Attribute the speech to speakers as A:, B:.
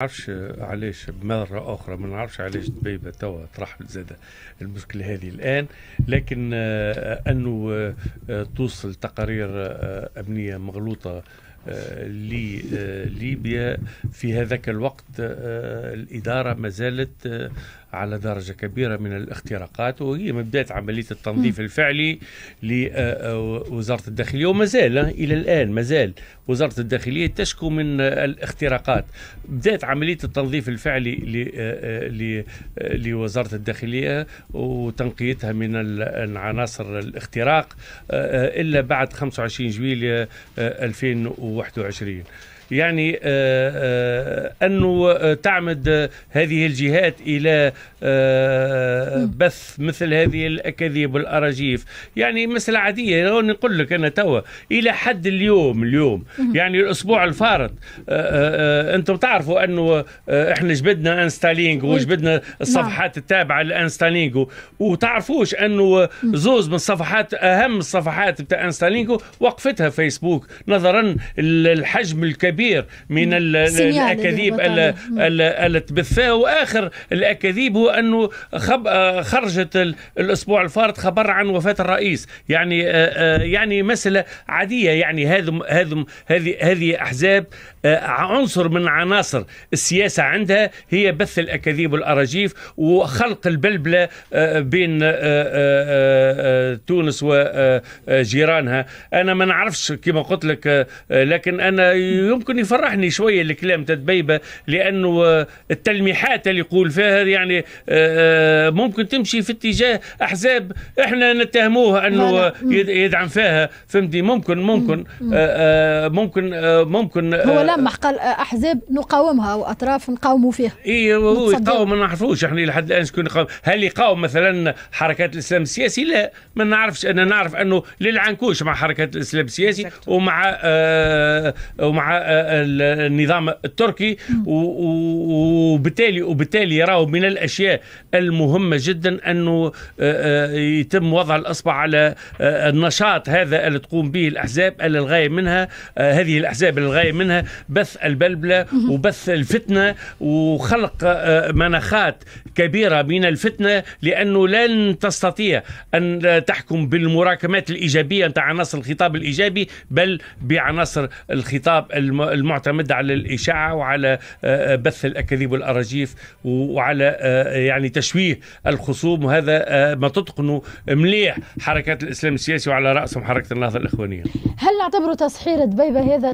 A: نعرفش علاش مرة أخرى ما نعرفش علاش دبيبة توا طرح زادة المشكلة هذه الآن لكن آه، أنه آه، توصل تقارير آه، أمنية مغلوطة لليبيا آه، في هذاك الوقت آه، الإدارة ما زالت آه، على درجة كبيرة من الاختراقات وهي من عملية التنظيف الفعلي لوزارة الداخلية وما زال إلى الآن ما زال وزارة الداخلية تشكو من الاختراقات بدأت عملية التنظيف الفعلي لوزارة الداخلية وتنقيتها من عناصر الاختراق إلا بعد 25 جويل 2000 2021 يعني آه، آه، أنه تعمد هذه الجهات إلى آه، بث مثل هذه الأكاذيب والأراجيف يعني مسألة عادية لو نقول لك أنا توا إلى حد اليوم اليوم يعني الأسبوع الفارط آه، آه، أنتم تعرفوا أنه إحنا جبدنا انستالينغ وجبدنا نعم. الصفحات التابعة لانستالينغ وتعرفوش أنه زوز من الصفحات أهم الصفحات بتاع انستالينغ وقفتها فيسبوك نظرا للحجم الكبير من الأكاذيب الاكاذيب اللي واخر الاكاذيب هو انه خب آه، خرجت الاسبوع الفارط خبر عن وفاه الرئيس يعني آه، آه، يعني مساله عاديه يعني هذم هذم هذه هذه احزاب عنصر من عناصر السياسه عندها هي بث الاكاذيب والاراجيف وخلق البلبله بين تونس وجيرانها انا ما نعرفش كما قلت لك لكن انا يمكن يفرحني شويه الكلام تدبيبه لانه آه، التلميحات اللي يقول فيها يعني آه، آه، ممكن تمشي في اتجاه احزاب احنا نتهموه انه يدعم فيها فهمتي ممكن ممكن ممكن ممكن هو لمح قال احزاب نقاومها واطراف نقاوموا فيها اي هو يقاوم ما نعرفوش احنا لحد الان شكون يقاوم هل يقاوم مثلا حركات الاسلام السياسي لا ما نعرفش انا نعرف انه للعنكوش مع حركات الاسلام السياسي ومع ومع النظام التركي وبالتالي وبالتالي راهو من الاشياء المهمه جدا انه آه، آه، يتم وضع الاصبع على آه، النشاط هذا اللي تقوم به الاحزاب اللي الغايه منها هذه الاحزاب اللي الغايه منها بث البلبله وبث الفتنه وخلق مناخات كبيره من الفتنه لانه لن تستطيع ان تحكم بالمراكمات الايجابيه نتاع عناصر الخطاب الايجابي بل بعناصر الخطاب المعتمد على الاشاعه وعلى آه، آه، بث الاكاذيب والاراجيف وعلى آه، يعني تشويه الخصوم وهذا ما تتقنه مليح حركات الاسلام السياسي وعلى راسهم حركه النهضه الاخوانيه. هل نعتبر تصحير دبيبه هذا